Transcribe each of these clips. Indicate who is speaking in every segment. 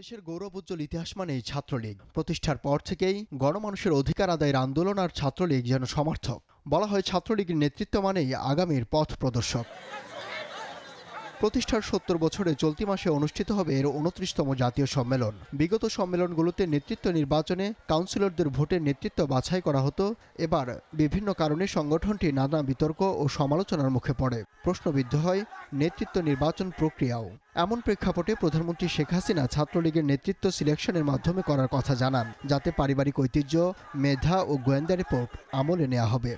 Speaker 1: দেশের গৌরব উজ্জ্বল ইতিহাস মানে ছাত্রলীগ প্রতিষ্ঠার পর থেকেই গণমানুষের অধিকার আদায়ের আন্দোলন আর ছাত্রলীগ যেন সমর্থক বলা হয় ছাত্রলীগের নেতৃত্ব মানেই আগামীর পথ প্রদর্শক প্রতিষ্ঠার সত্তর বছরে চলতি মাসে অনুষ্ঠিত হবে এর উনত্রিশতম জাতীয় সম্মেলন বিগত সম্মেলনগুলোতে নেতৃত্ব নির্বাচনে কাউন্সিলরদের ভোটে নেতৃত্ব বাছাই করা হতো এবার বিভিন্ন কারণে সংগঠনটি নানা বিতর্ক ও সমালোচনার মুখে পড়ে প্রশ্নবিদ্ধ হয় নেতৃত্ব নির্বাচন প্রক্রিয়াও এমন প্রেক্ষাপটে প্রধানমন্ত্রী শেখ হাসিনা ছাত্রলীগের নেতৃত্ব সিলেকশনের মাধ্যমে করার কথা জানান যাতে পারিবারিক ঐতিহ্য মেধা ও গোয়েন্দা রিপোর্ট আমলে নেওয়া হবে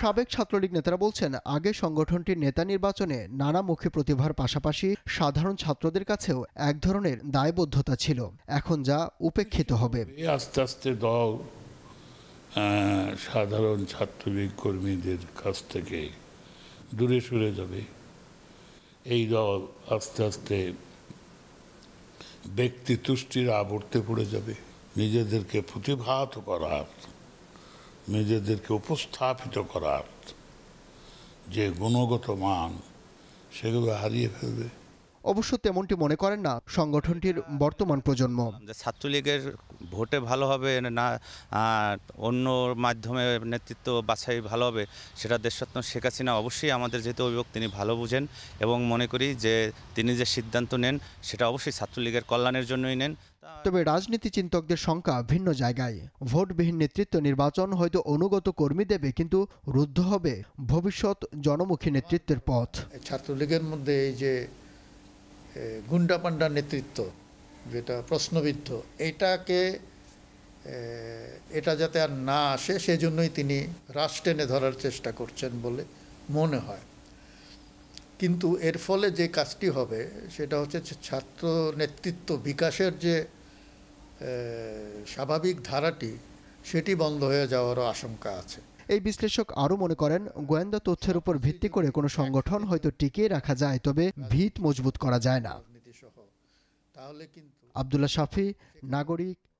Speaker 1: সাবেক ছাত্রলীগ নেতারা বলছেন আগে সংগঠনটির নেতা নির্বাচনে নানামুখী প্রতিভার পাশাপাশি সাধারণ ছাত্রদের কাছেও এক ধরনের দায়বদ্ধতা ছিল এখন যা উপেক্ষিত হবে
Speaker 2: আস্তে আস্তে দল সাধারণ ছাত্রলীগ কর্মীদের কাছ থেকে দূরে সরে যাবে এই দল আস্তে আস্তে ব্যক্তি তুষ্টির আবর্তে পড়ে যাবে নিজেদেরকে প্রতিভাত করা নিজেদেরকে উপস্থাপিত করার যে গুণগত মান সেগুলো হারিয়ে ফেলবে
Speaker 1: অবশ্য তেমনটি মনে করেন না সংগঠনটির বর্তমান প্রজন্ম
Speaker 3: ছাত্রলীগের ভোটে ভালো হবে না অন্য মাধ্যমে নেতৃত্ব বাছাই ভালো হবে সেটা দেশরত্ন শেখ হাসিনা অবশ্যই আমাদের যেহেতু অভিভাবক তিনি ভালো বুঝেন এবং মনে করি যে তিনি যে সিদ্ধান্ত নেন সেটা অবশ্যই ছাত্রলীগের কল্যাণের জন্যই নেন
Speaker 1: তবে রাজনীতি চিন্তকদের সংখ্যা ভিন্ন জায়গায় ভোটবিহীন নেতৃত্ব নির্বাচন হয়তো অনুগত কর্মী দেবে কিন্তু রুদ্ধ হবে ভবিষ্যৎ
Speaker 4: জনমুখী নেতৃত্বের পথ ছাত্রলীগের মধ্যে এই যে গুন্ডা পান্ডা নেতৃত্ব যেটা প্রশ্নবিদ্ধ এটাকে এটা যাতে আর না আসে সেজন্যই তিনি রাশ টেনে ধরার চেষ্টা করছেন বলে মনে হয় কিন্তু এর ফলে যে কাজটি হবে সেটা হচ্ছে ছাত্র নেতৃত্ব বিকাশের যে স্বাভাবিক ধারাটি সেটি বন্ধ হয়ে যাওয়ারও আশঙ্কা আছে
Speaker 1: এই বিশ্লেষক আরও মনে করেন গোয়েন্দা তথ্যের উপর ভিত্তি করে কোনো সংগঠন হয়তো টিকিয়ে রাখা যায় তবে ভিত মজবুত করা যায় না
Speaker 4: আবদুল্লাহ শাফি নাগরিক